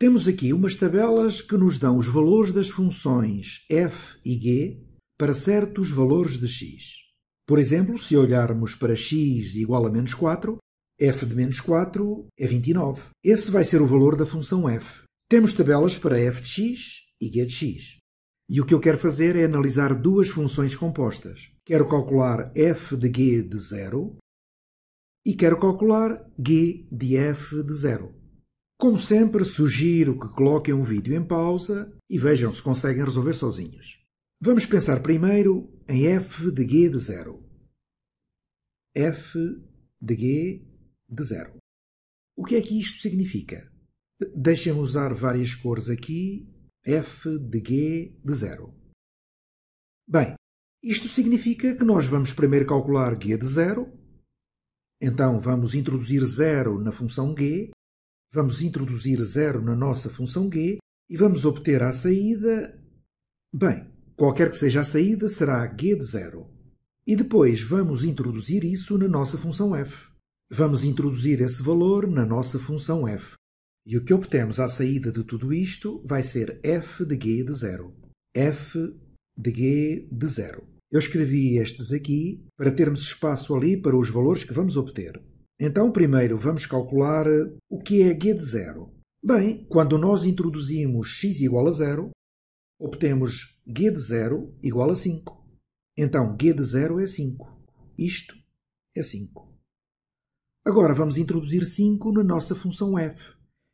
Temos aqui umas tabelas que nos dão os valores das funções f e g para certos valores de x. Por exemplo, se olharmos para x igual a menos 4, f de menos 4 é 29. Esse vai ser o valor da função f. Temos tabelas para f de x e g de x. E o que eu quero fazer é analisar duas funções compostas. Quero calcular f de g de zero e quero calcular g de f de zero. Como sempre, sugiro que coloquem um vídeo em pausa e vejam se conseguem resolver sozinhos. Vamos pensar primeiro em f de g de zero. f de g de zero. O que é que isto significa? Deixem-me usar várias cores aqui. f de g de zero. Bem, isto significa que nós vamos primeiro calcular g de zero. Então vamos introduzir zero na função g Vamos introduzir zero na nossa função g e vamos obter à saída... Bem, qualquer que seja a saída será g de zero. E depois vamos introduzir isso na nossa função f. Vamos introduzir esse valor na nossa função f. E o que obtemos à saída de tudo isto vai ser f de g de zero. f de g de zero. Eu escrevi estes aqui para termos espaço ali para os valores que vamos obter. Então, primeiro, vamos calcular eh, o que é g de zero. Bem, quando nós introduzimos x igual a zero, obtemos g de zero igual a 5. Então, g de zero é 5. Isto é 5. Agora, vamos introduzir 5 na nossa função f.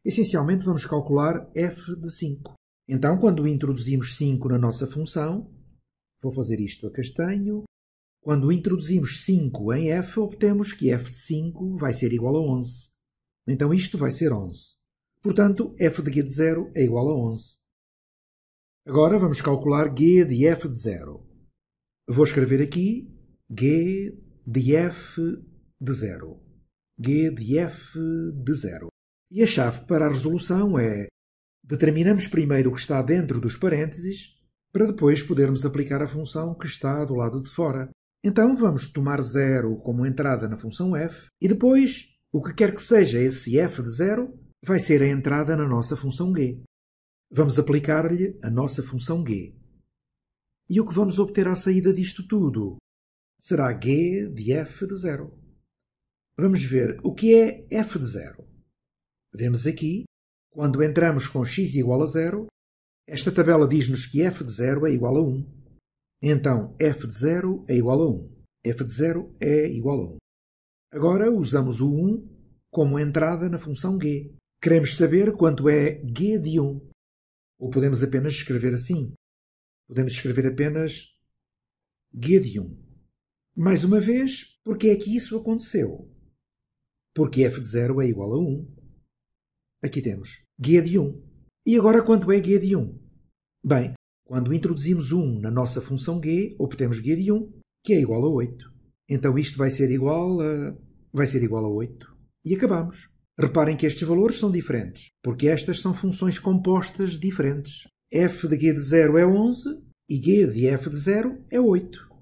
Essencialmente, vamos calcular f de 5. Então, quando introduzimos 5 na nossa função, vou fazer isto a castanho, quando introduzimos 5 em f, obtemos que f de 5 vai ser igual a 11. Então isto vai ser 11. Portanto, f de g de 0 é igual a 11. Agora vamos calcular g de f de 0. Vou escrever aqui g de f de 0. g de f de 0. E a chave para a resolução é determinamos primeiro o que está dentro dos parênteses para depois podermos aplicar a função que está do lado de fora. Então vamos tomar zero como entrada na função f e depois o que quer que seja esse f de zero vai ser a entrada na nossa função g. Vamos aplicar-lhe a nossa função g. E o que vamos obter à saída disto tudo? Será g de f de zero. Vamos ver o que é f de zero. Vemos aqui, quando entramos com x igual a zero, esta tabela diz-nos que f de zero é igual a 1. Então, f de 0 é igual a 1. f de 0 é igual a 1. Agora usamos o 1 como entrada na função g. Queremos saber quanto é g de 1. Ou podemos apenas escrever assim. Podemos escrever apenas g de 1. Mais uma vez, porque é que isso aconteceu? Porque f de 0 é igual a 1. Aqui temos g de 1. E agora quanto é g de 1? Bem, quando introduzimos 1 na nossa função g, obtemos g de 1, que é igual a 8. Então isto vai ser igual a... vai ser igual a 8. E acabamos. Reparem que estes valores são diferentes, porque estas são funções compostas diferentes. f de g de 0 é 11 e g de f de 0 é 8.